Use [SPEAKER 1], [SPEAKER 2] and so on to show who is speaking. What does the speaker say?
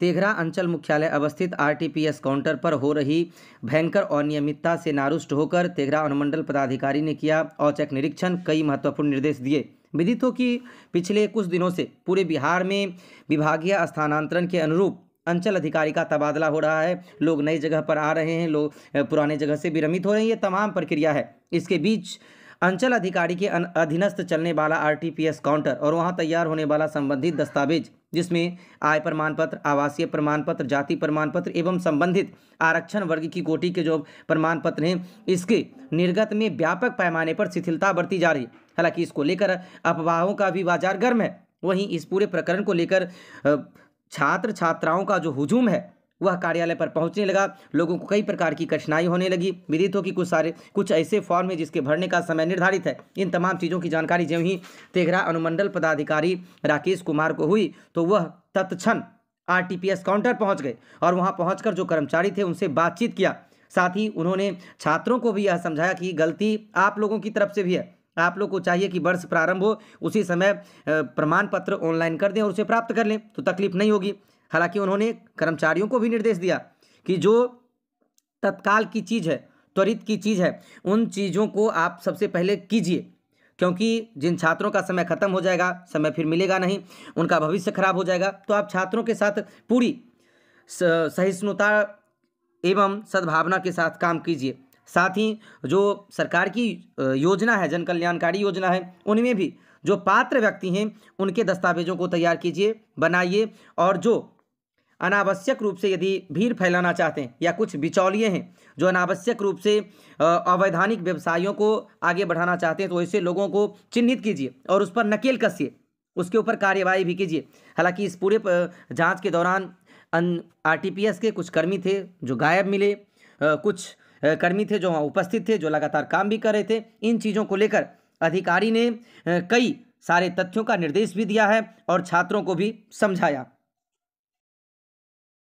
[SPEAKER 1] तेघरा अंचल मुख्यालय अवस्थित आरटीपीएस काउंटर पर हो रही भयंकर अनियमितता से नारुष्ट होकर तेघरा अनुमंडल पदाधिकारी ने किया औचक निरीक्षण कई महत्वपूर्ण निर्देश दिए विदित हो कि पिछले कुछ दिनों से पूरे बिहार में विभागीय स्थानांतरण के अनुरूप अंचल अधिकारी का तबादला हो रहा है लोग नई जगह पर आ रहे हैं लोग पुराने जगह से विरमित हो रहे हैं ये तमाम प्रक्रिया है इसके बीच अंचल अधिकारी के अधीनस्थ चलने वाला आरटीपीएस काउंटर और वहां तैयार होने वाला संबंधित दस्तावेज जिसमें आय प्रमाण पत्र आवासीय प्रमाण पत्र जाति प्रमाण पत्र एवं संबंधित आरक्षण वर्ग की कोटी के जो प्रमाण पत्र हैं इसके निर्गत में व्यापक पैमाने पर शिथिलता बरती जा रही है हालांकि इसको लेकर अफवाहों का भी बाजार गर्म है वहीं इस पूरे प्रकरण को लेकर छात्र छात्राओं का जो हुजूम है वह कार्यालय पर पहुंचने लगा लोगों को कई प्रकार की कठिनाई होने लगी विदित हो कि कुछ सारे कुछ ऐसे फॉर्म है जिसके भरने का समय निर्धारित है इन तमाम चीज़ों की जानकारी जब ही तेघरा अनुमंडल पदाधिकारी राकेश कुमार को हुई तो वह तत्क्षण आरटीपीएस काउंटर पहुंच गए और वहां पहुंचकर जो कर्मचारी थे उनसे बातचीत किया साथ ही उन्होंने छात्रों को भी यह समझाया कि गलती आप लोगों की तरफ से भी है आप लोग को चाहिए कि वर्ष प्रारंभ हो उसी समय प्रमाण पत्र ऑनलाइन कर दें और उसे प्राप्त कर लें तो तकलीफ नहीं होगी हालांकि उन्होंने कर्मचारियों को भी निर्देश दिया कि जो तत्काल की चीज़ है त्वरित की चीज़ है उन चीज़ों को आप सबसे पहले कीजिए क्योंकि जिन छात्रों का समय खत्म हो जाएगा समय फिर मिलेगा नहीं उनका भविष्य खराब हो जाएगा तो आप छात्रों के साथ पूरी सहिष्णुता एवं सद्भावना के साथ काम कीजिए साथ ही जो सरकार की योजना है जन कल्याणकारी योजना है उनमें भी जो पात्र व्यक्ति हैं उनके दस्तावेजों को तैयार कीजिए बनाइए और जो अनावश्यक रूप से यदि भीड़ फैलाना चाहते हैं या कुछ बिचौलिए हैं जो अनावश्यक रूप से अवैधानिक व्यवसायों को आगे बढ़ाना चाहते हैं तो ऐसे लोगों को चिन्हित कीजिए और उस पर नकेल कसिए उसके ऊपर कार्यवाही भी कीजिए हालांकि इस पूरे जांच के दौरान आरटीपीएस के कुछ कर्मी थे जो गायब मिले कुछ कर्मी थे जो वहाँ उपस्थित थे जो लगातार काम भी कर रहे थे इन चीज़ों को लेकर अधिकारी ने कई सारे तथ्यों का निर्देश भी दिया है और छात्रों को भी समझाया